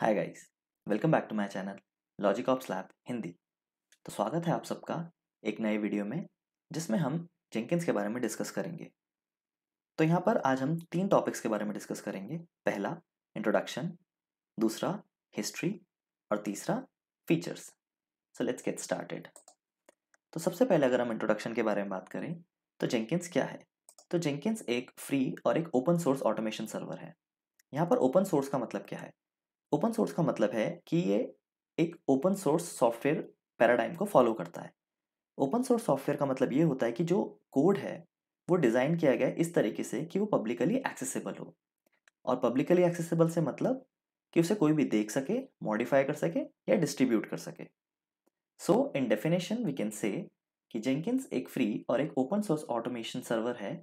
Hi guys welcome back to my channel logic of slab Hindi तो स्वागत है आप सबका एक नए वीडियो में जिसमें हम जेंकिंस के बारे में डिस्कस करेंगे तो यहाँ पर आज हम तीन टॉपिक्स के बारे में डिस्कस करेंगे पहला इंट्रोडक्शन दूसरा हिस्ट्री और तीसरा features so let's get started तो सबसे पहले अगर हम इंट्रोडक्शन के बारे में बात करें तो जेंकिंस क्या है तो जेंकिंस एक फ्री और एक ओपन सोर्स ऑटोमेशन सर्वर है यहाँ पर ओपन सोर्स का मतलब क्या है ओपन सोर्स का मतलब है कि ये एक ओपन सोर्स सॉफ्टवेयर पैराडाइम को फॉलो करता है ओपन सोर्स सॉफ्टवेयर का मतलब ये होता है कि जो कोड है वो डिज़ाइन किया गया इस तरीके से कि वो पब्लिकली एक्सेसिबल हो और पब्लिकली एक्सेसिबल से मतलब कि उसे कोई भी देख सके मॉडिफाई कर सके या डिस्ट्रीब्यूट कर सके so in definition we can say कि जेंकिंस एक फ्री और एक ओपन सोर्स ऑटोमेशन सर्वर है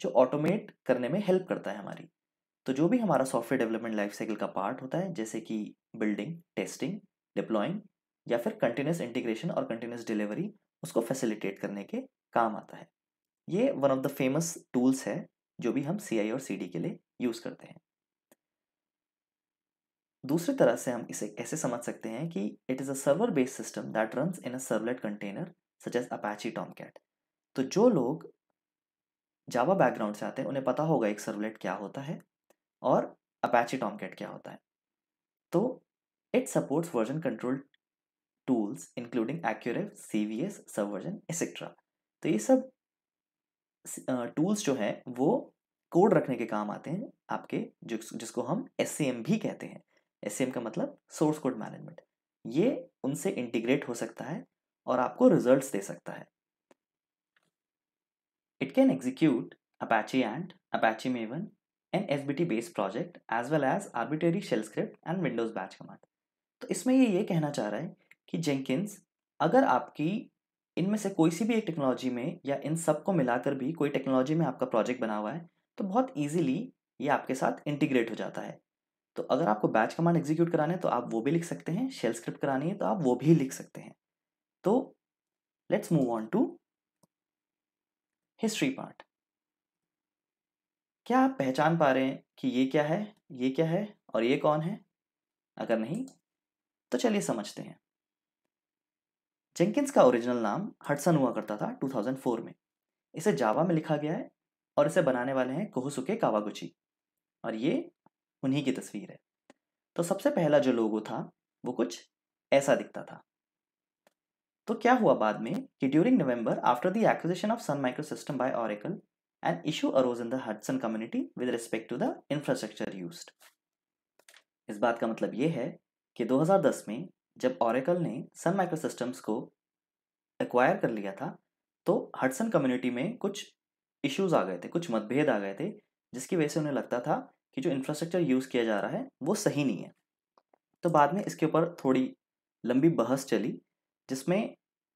जो ऑटोमेट करने में हेल्प करता है हमारी तो जो भी हमारा सॉफ्टवेयर डेवलपमेंट लाइफ साइकिल का पार्ट होता है जैसे कि बिल्डिंग टेस्टिंग डिप्लॉइंग या फिर कंटिन्यूस इंटीग्रेशन और कंटिन्यूस डिलीवरी उसको फैसिलिटेट करने के काम आता है ये one of the famous tools है जो भी हम सी और सी के लिए यूज़ करते हैं दूसरी तरह से हम इसे ऐसे समझ सकते हैं कि it is a server based system that run in a servlet container such as Tomcat तो जो लोग जावा बैकग्राउंड से आते हैं उन्हें पता होगा एक सर्वलेट क्या होता है और अपैची टॉमकेट क्या होता है तो it supports version control tools including AccuRev C V S Subversion etcetera तो ये सब टूल्स जो हैं वो कोड रखने के काम आते हैं आपके जिस, जिसको हम एस सी एम भी कहते हैं एस सी एम का मतलब सोर्स कोड मैनेजमेंट ये उनसे इंटीग्रेट हो सकता है और आपको रिजल्ट दे सकता है it can execute Apache and Apache Maven and S B T based project as well as arbitrary shell script and Windows batch command तो इसमें ये ये कहना चाह रहा है कि जेंकिंस अगर आपकी इनमें से कोई सी भी एक टेक्नोलॉजी में या इन सब को मिलाकर भी कोई टेक्नोलॉजी में आपका प्रोजेक्ट बना हुआ है तो बहुत ईजिली ये आपके साथ इंटीग्रेट हो जाता है तो अगर आपको बैच कमांड एग्जीक्यूट कराना है तो आप वो भी लिख सकते हैं शेल स्क्रिप्ट करानी है तो आप वो भी लिख सकते हैं तो let's move on to history part क्या आप पहचान पा रहे हैं कि ये क्या है ये क्या है और ये कौन है अगर नहीं तो चलिए समझते हैं जेंकिंस का ओरिजिनल नाम हटसन हुआ करता था 2004 में इसे जावा में लिखा गया है और इसे बनाने वाले हैं कोहसुके कावागुची और ये उन्हीं की तस्वीर है तो सबसे पहला जो लोगो था वो कुछ ऐसा दिखता था तो क्या हुआ बाद में कि during November after the acquisition of Sun Microsystem by Oracle an issue arose in the Hudson community with respect to the infrastructure used. इस बात का मतलब ये है कि 2010 में जब ओरेकल ने सन माइक्रो सिस्टम्स को एक्वायर कर लिया था तो हडसन कम्युनिटी में कुछ इश्यूज आ गए थे कुछ मतभेद आ गए थे जिसकी वजह से उन्हें लगता था कि जो इंफ्रास्ट्रक्चर यूज़ किया जा रहा है वो सही नहीं है तो बाद में इसके ऊपर थोड़ी लंबी बहस चली जिसमें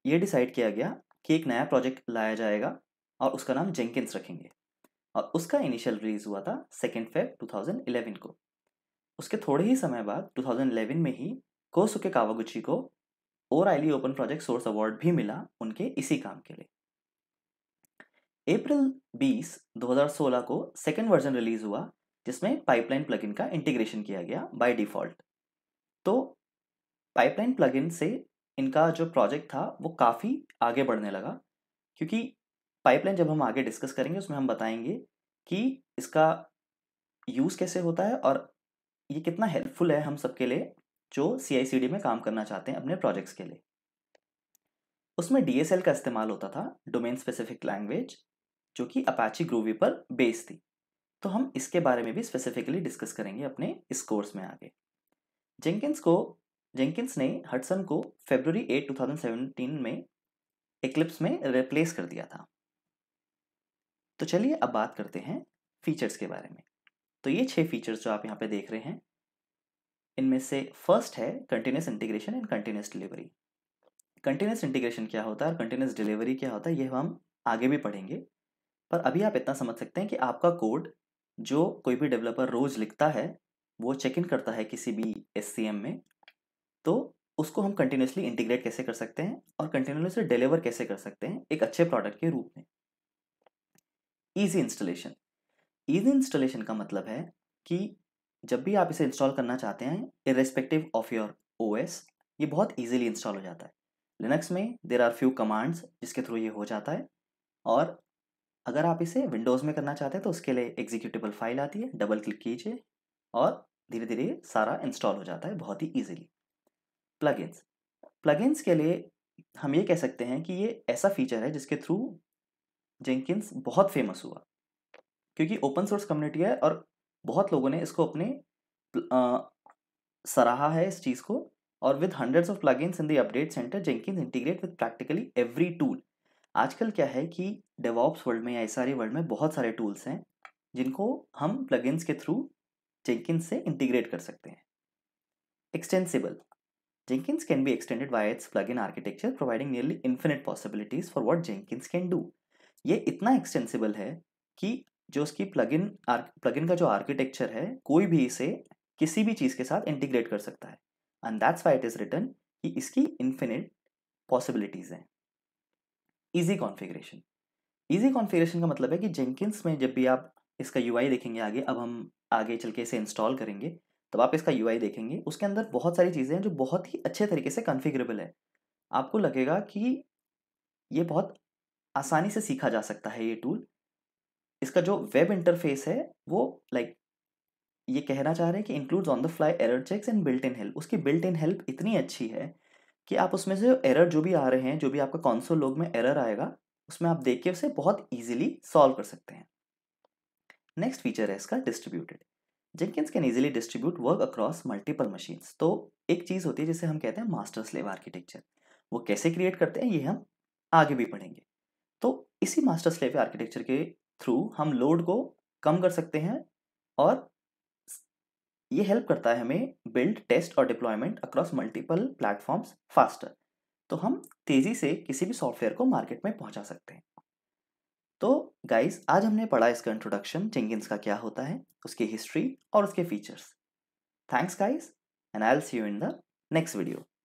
यह डिसाइड किया गया कि एक नया प्रोजेक्ट लाया जाएगा और उसका नाम जेंकिंस रखेंगे और उसका इनिशियल रिलीज हुआ था सेकेंड फेब 2011 को उसके थोड़े ही समय बाद 2011 में ही कोसुके कावागुची को ओर आईली ओपन प्रोजेक्ट सोर्स अवार्ड भी मिला उनके इसी काम के लिए अप्रैल 20 2016 को सेकेंड वर्जन रिलीज हुआ जिसमें पाइपलाइन प्लगइन का इंटीग्रेशन किया गया बाय डिफॉल्ट तो पाइपलाइन प्लगइन से इनका जो प्रोजेक्ट था वो काफ़ी आगे बढ़ने लगा क्योंकि पाइपलाइन जब हम आगे डिस्कस करेंगे उसमें हम बताएंगे कि इसका यूज़ कैसे होता है और ये कितना हेल्पफुल है हम सबके लिए जो सी में काम करना चाहते हैं अपने प्रोजेक्ट्स के लिए उसमें डी का इस्तेमाल होता था डोमेन स्पेसिफिक लैंग्वेज जो कि अपाची ग्रूवी पर बेस थी तो हम इसके बारे में भी स्पेसिफिकली डिस्कस करेंगे अपने इस कोर्स में आगे जेंकिंस को जेंकिंस ने हटसन को टू थाउजेंड 2017 में एक्लिप्स में रिप्लेस कर दिया था तो चलिए अब बात करते हैं फीचर्स के बारे में तो ये छह फीचर्स जो आप यहाँ पे देख रहे हैं इनमें से फर्स्ट है continuous integration and continuous delivery continuous integration क्या होता है और कंटिन्यूस डिलीवरी क्या होता है ये हम आगे भी पढ़ेंगे पर अभी आप इतना समझ सकते हैं कि आपका कोड जो कोई भी डेवलपर रोज लिखता है वो चेक इन करता है किसी भी एस में तो उसको हम कंटिन्यूसली इंटीग्रेट कैसे कर सकते हैं और कंटिन्यूसली डिलीवर कैसे कर सकते हैं एक अच्छे प्रोडक्ट के रूप में ईजी इंस्टॉलेशन ईजी इंस्टॉलेशन का मतलब है कि जब भी आप इसे इंस्टॉल करना चाहते हैं इरेस्पेक्टिव ऑफ योर ओ ये बहुत ईजीली इंस्टॉल हो जाता है लिनक्स में देर आर फ्यू कमांड्स जिसके थ्रू ये हो जाता है और अगर आप इसे विंडोज़ में करना चाहते हैं तो उसके लिए एग्जीक्यूटिबल फाइल आती है डबल क्लिक कीजिए और धीरे धीरे सारा इंस्टॉल हो जाता है बहुत ही ईजीली प्लगइन्स प्लगइन्स के लिए हम ये कह सकते हैं कि ये ऐसा फीचर है जिसके थ्रू जेंकिंस बहुत फेमस हुआ क्योंकि ओपन सोर्स कम्युनिटी है और बहुत लोगों ने इसको अपने आ, सराहा है इस चीज़ को और with hundreds of plug in the update center Jenkins integrate with practically every tool आजकल क्या है कि डेवॉप्स वर्ल्ड में या एस वर्ल्ड में बहुत सारे टूल्स हैं जिनको हम प्लग के थ्रू जेंकिंस से इंटीग्रेट कर सकते हैं extensible Jenkins can be extended via its plugin architecture, providing nearly infinite possibilities for what Jenkins can do. ये इतना एक्सटेंसिबल है कि जो उसकी प्लगइन प्लगइन का जो आर्किटेक्चर है कोई भी इसे किसी भी चीज़ के साथ इंटीग्रेट कर सकता है and that's why it is written कि इसकी इन्फिनिट पॉसिबिलिटीज़ हैं ईजी कॉन्फ़िगरेशन ईजी कॉन्फ़िगरेशन का मतलब है कि जेंकिंस में जब भी आप इसका यू देखेंगे आगे अब हम आगे चल के इसे इंस्टॉल करेंगे तब आप इसका यू देखेंगे उसके अंदर बहुत सारी चीज़ें हैं जो बहुत ही अच्छे तरीके से कॉन्फिगरेबल है आपको लगेगा कि ये बहुत आसानी से सीखा जा सकता है ये टूल इसका जो वेब इंटरफेस है वो लाइक ये कहना चाह रहे हैं कि includes on the fly error checks and built in help उसकी बिल्ट इन हेल्प इतनी अच्छी है कि आप उसमें से एरर जो भी आ रहे हैं जो भी आपका कौनसोल लोग में एरर आएगा उसमें आप देख के उसे बहुत ईजिली सॉल्व कर सकते हैं नेक्स्ट फीचर है इसका distributed Jenkins can easily distribute work across multiple machines तो एक चीज़ होती है जिसे हम कहते हैं मास्टर स्लेव आर्किटेक्चर वो कैसे क्रिएट करते हैं ये हम आगे भी पढ़ेंगे इसी मास्टर स्लेव आर्किटेक्चर के थ्रू हम लोड को कम कर सकते हैं और ये हेल्प करता है हमें बिल्ड टेस्ट और deployment across multiple platforms faster तो हम तेज़ी से किसी भी सॉफ्टवेयर को मार्केट में पहुंचा सकते हैं तो गाइस आज हमने पढ़ा इसका इंट्रोडक्शन जेंगिन्स का क्या होता है उसकी हिस्ट्री और उसके features thanks guys and I see you in the next video